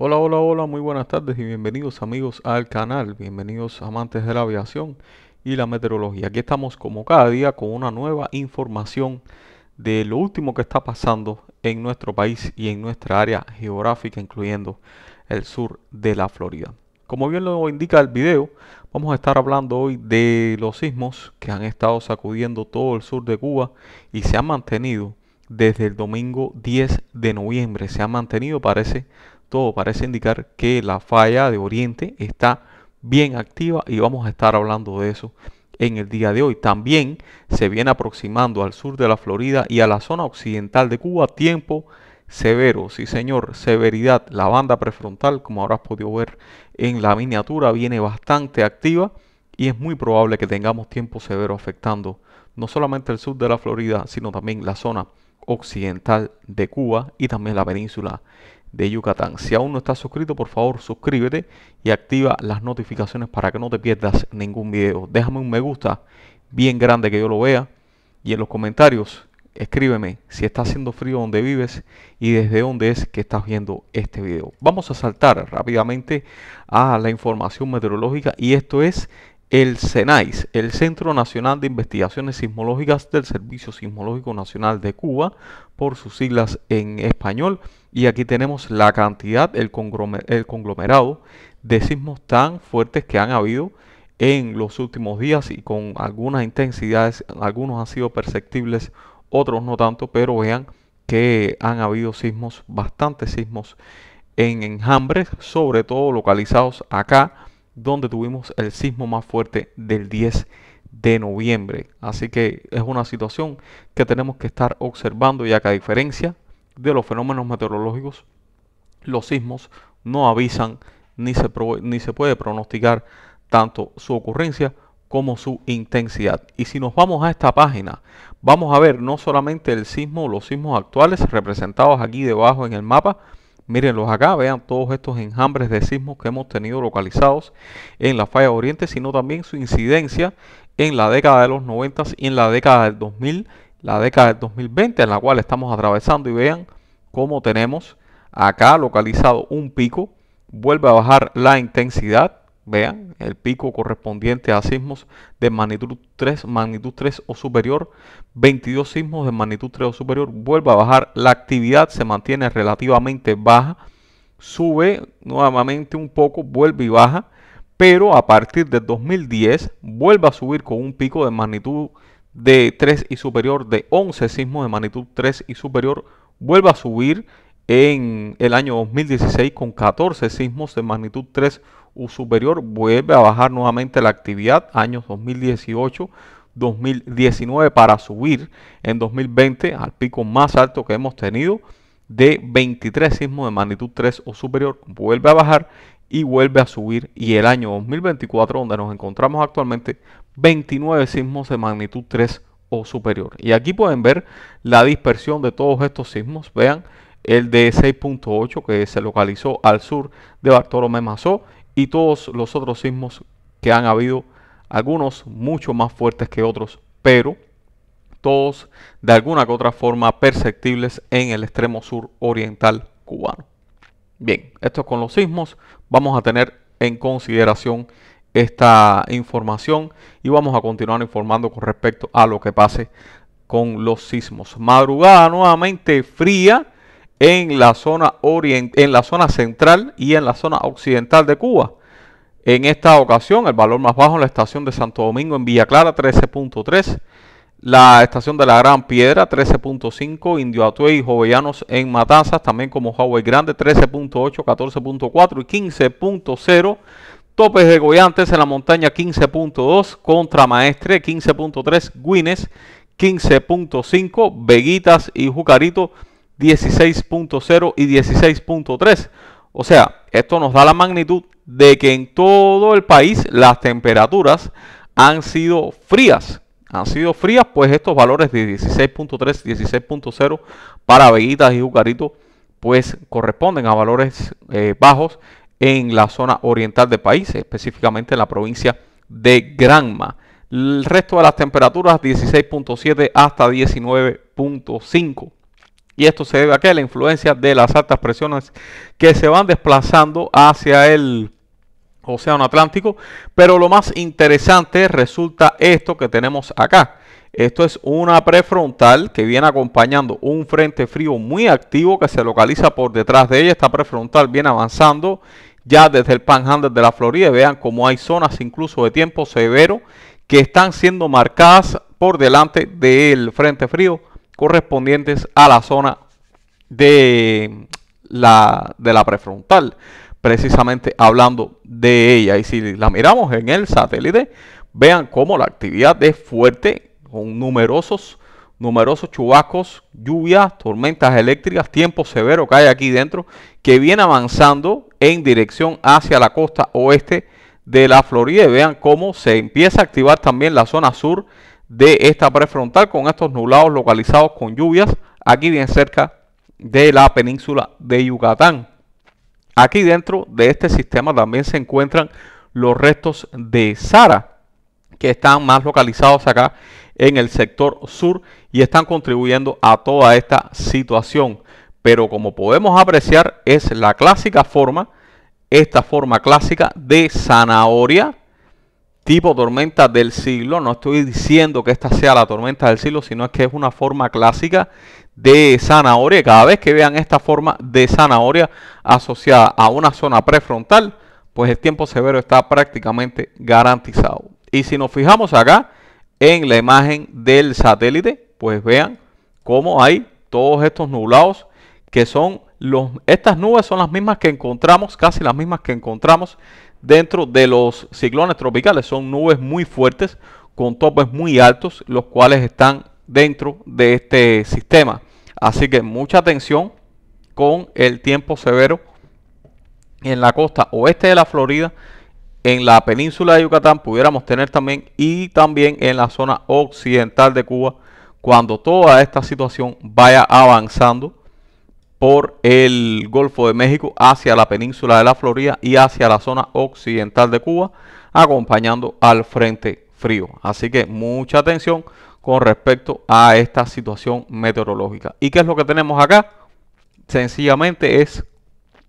Hola, hola, hola, muy buenas tardes y bienvenidos amigos al canal, bienvenidos amantes de la aviación y la meteorología. Aquí estamos como cada día con una nueva información de lo último que está pasando en nuestro país y en nuestra área geográfica, incluyendo el sur de la Florida. Como bien lo indica el video, vamos a estar hablando hoy de los sismos que han estado sacudiendo todo el sur de Cuba y se han mantenido desde el domingo 10 de noviembre. Se han mantenido, parece, todo parece indicar que la falla de Oriente está bien activa y vamos a estar hablando de eso en el día de hoy. También se viene aproximando al sur de la Florida y a la zona occidental de Cuba tiempo severo, sí señor, severidad. La banda prefrontal, como habrás podido ver en la miniatura, viene bastante activa y es muy probable que tengamos tiempo severo afectando no solamente el sur de la Florida, sino también la zona occidental de Cuba y también la península de Yucatán. Si aún no estás suscrito, por favor suscríbete y activa las notificaciones para que no te pierdas ningún video. Déjame un me gusta bien grande que yo lo vea y en los comentarios escríbeme si está haciendo frío donde vives y desde dónde es que estás viendo este video. Vamos a saltar rápidamente a la información meteorológica y esto es el CENAIS, el Centro Nacional de Investigaciones Sismológicas del Servicio Sismológico Nacional de Cuba, por sus siglas en español. Y aquí tenemos la cantidad, el conglomerado de sismos tan fuertes que han habido en los últimos días y con algunas intensidades, algunos han sido perceptibles, otros no tanto, pero vean que han habido sismos, bastantes sismos en enjambres, sobre todo localizados acá donde tuvimos el sismo más fuerte del 10 de noviembre. Así que es una situación que tenemos que estar observando ya que a diferencia de los fenómenos meteorológicos, los sismos no avisan ni se, puede pronosticar tanto su ocurrencia como su intensidad. Y si nos vamos a esta página, vamos a ver no solamente el sismo, los sismos actuales representados aquí debajo en el mapa, Mírenlos acá, vean todos estos enjambres de sismos que hemos tenido localizados en la falla oriente, sino también su incidencia en la década de los 90 y en la década del 2000, la década del 2020 en la cual estamos atravesando y vean cómo tenemos acá localizado un pico, vuelve a bajar la intensidad, vean, el pico correspondiente a sismos de magnitud 3, magnitud 3 o superior, 22 sismos de magnitud 3 o superior, vuelve a bajar, la actividad se mantiene relativamente baja, sube nuevamente un poco, vuelve y baja, pero a partir del 2010 vuelve a subir con un pico de magnitud de 3 y superior, de 11 sismos de magnitud 3 y superior, vuelve a subir en el año 2016 con 14 sismos de magnitud 3 superior superior vuelve a bajar nuevamente la actividad años 2018 2019 para subir en 2020 al pico más alto que hemos tenido de 23 sismos de magnitud 3 o superior. Vuelve a bajar y vuelve a subir. Y el año 2024, donde nos encontramos actualmente, 29 sismos de magnitud 3 o superior. Y aquí pueden ver la dispersión de todos estos sismos. Vean el de 6.8 que se localizó al sur de Bartolomé Mazó y todos los otros sismos que han habido, algunos mucho más fuertes que otros, pero todos de alguna que otra forma perceptibles en el extremo sur oriental cubano. Bien, esto con los sismos, vamos a tener en consideración esta información y vamos a continuar informando con respecto a lo que pase con los sismos. Madrugada nuevamente fría en la zona en la zona central y en la zona occidental de Cuba. En esta ocasión, el valor más bajo en la estación de Santo Domingo en Villa Clara 13.3, la estación de la Gran Piedra 13.5, Indio Atué y Jovellanos en Matanzas, también como Huawei Grande 13.8, 14.4 y 15.0. Topes de Goyantes en la montaña 15.2, Contramaestre 15.3, Guines 15.5, Veguitas y Jucarito 16.0 y 16.3. O sea, esto nos da la magnitud de que en todo el país las temperaturas han sido frías. Han sido frías, pues estos valores de 16.3, 16.0 para Veguitas y Jucaritos, pues corresponden a valores eh, bajos en la zona oriental del país, específicamente en la provincia de Granma. El resto de las temperaturas 16.7 hasta 19.5. Y esto se debe a que la influencia de las altas presiones que se van desplazando hacia el Océano Atlántico. Pero lo más interesante resulta esto que tenemos acá. Esto es una prefrontal que viene acompañando un frente frío muy activo que se localiza por detrás de ella. Esta prefrontal viene avanzando ya desde el Panhandle de la Florida. Vean cómo hay zonas incluso de tiempo severo que están siendo marcadas por delante del frente frío correspondientes a la zona de la, de la prefrontal. Precisamente hablando de ella. Y si la miramos en el satélite, vean cómo la actividad es fuerte con numerosos numerosos chubascos, lluvias, tormentas eléctricas, tiempo severo que hay aquí dentro, que viene avanzando en dirección hacia la costa oeste de la Florida. Y vean cómo se empieza a activar también la zona sur de esta prefrontal con estos nublados localizados con lluvias aquí bien cerca de la península de Yucatán. Aquí dentro de este sistema también se encuentran los restos de Sara, que están más localizados acá en el sector sur y están contribuyendo a toda esta situación. Pero como podemos apreciar es la clásica forma, esta forma clásica de zanahoria tipo tormenta del siglo. No estoy diciendo que esta sea la tormenta del siglo, sino es que es una forma clásica de zanahoria. Cada vez que vean esta forma de zanahoria asociada a una zona prefrontal, pues el tiempo severo está prácticamente garantizado. Y si nos fijamos acá en la imagen del satélite, pues vean cómo hay todos estos nublados que son los, estas nubes son las mismas que encontramos, casi las mismas que encontramos dentro de los ciclones tropicales. Son nubes muy fuertes con topes muy altos, los cuales están dentro de este sistema. Así que mucha atención con el tiempo severo en la costa oeste de la Florida, en la península de Yucatán pudiéramos tener también y también en la zona occidental de Cuba cuando toda esta situación vaya avanzando por el Golfo de México hacia la península de la Florida y hacia la zona occidental de Cuba, acompañando al frente frío. Así que mucha atención con respecto a esta situación meteorológica. ¿Y qué es lo que tenemos acá? Sencillamente es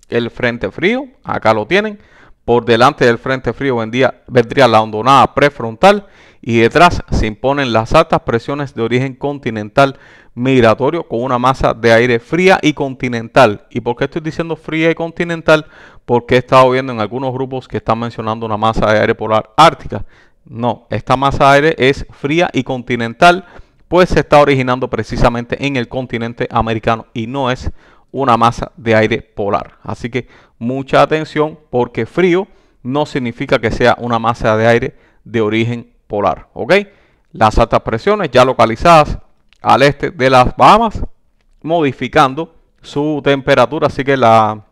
el frente frío, acá lo tienen, por delante del frente frío vendría la hondonada prefrontal y detrás se imponen las altas presiones de origen continental migratorio con una masa de aire fría y continental. ¿Y por qué estoy diciendo fría y continental? Porque he estado viendo en algunos grupos que están mencionando una masa de aire polar ártica. No, esta masa de aire es fría y continental, pues se está originando precisamente en el continente americano y no es una masa de aire polar. Así que mucha atención porque frío no significa que sea una masa de aire de origen polar. ¿Ok? Las altas presiones ya localizadas al este de las Bahamas, modificando su temperatura. Así que la,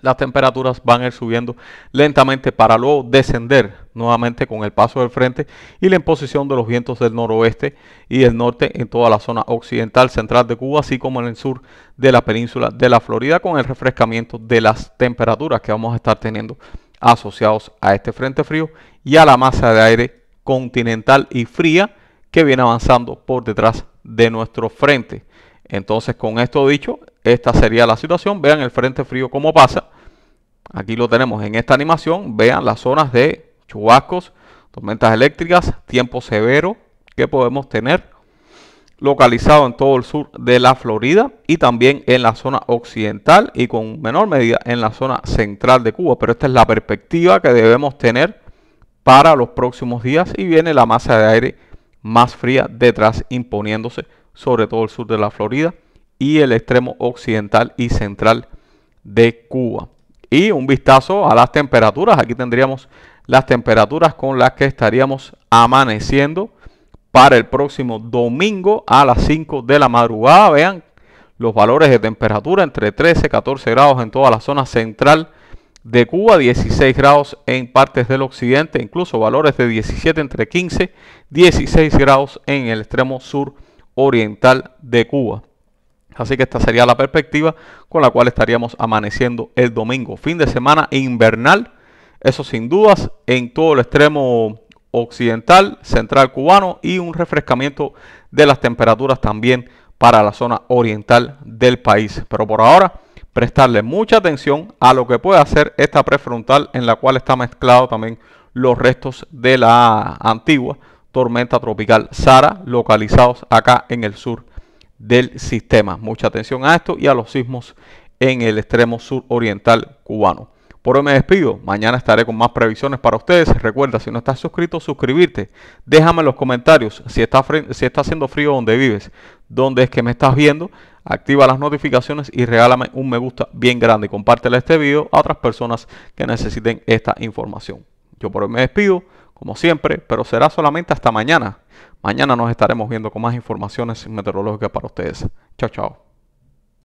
las temperaturas van a ir subiendo lentamente para luego descender nuevamente con el paso del frente y la imposición de los vientos del noroeste y del norte en toda la zona occidental central de Cuba, así como en el sur de la península de la Florida, con el refrescamiento de las temperaturas que vamos a estar teniendo asociados a este frente frío y a la masa de aire continental y fría que viene avanzando por detrás de nuestro frente. Entonces, con esto dicho, esta sería la situación. Vean el frente frío cómo pasa. Aquí lo tenemos en esta animación. Vean las zonas de chubascos, tormentas eléctricas, tiempo severo que podemos tener localizado en todo el sur de la Florida y también en la zona occidental y con menor medida en la zona central de Cuba. Pero esta es la perspectiva que debemos tener para los próximos días y viene la masa de aire más fría detrás imponiéndose sobre todo el sur de la Florida y el extremo occidental y central de Cuba. Y un vistazo a las temperaturas. Aquí tendríamos las temperaturas con las que estaríamos amaneciendo para el próximo domingo a las 5 de la madrugada. Vean los valores de temperatura entre 13 y 14 grados en toda la zona central de Cuba, 16 grados en partes del occidente, incluso valores de 17 entre 15, 16 grados en el extremo sur oriental de Cuba. Así que esta sería la perspectiva con la cual estaríamos amaneciendo el domingo. Fin de semana invernal, eso sin dudas, en todo el extremo occidental, central cubano y un refrescamiento de las temperaturas también para la zona oriental del país. Pero por ahora, prestarle mucha atención a lo que puede hacer esta prefrontal en la cual está mezclado también los restos de la antigua tormenta tropical Sara localizados acá en el sur del sistema. Mucha atención a esto y a los sismos en el extremo sur oriental cubano. Por hoy me despido. Mañana estaré con más previsiones para ustedes. Recuerda, si no estás suscrito, suscribirte. Déjame en los comentarios si está, si está haciendo frío donde vives, dónde es que me estás viendo. Activa las notificaciones y regálame un me gusta bien grande. Y este video a otras personas que necesiten esta información. Yo por hoy me despido como siempre, pero será solamente hasta mañana. Mañana nos estaremos viendo con más informaciones meteorológicas para ustedes. Chao, chao.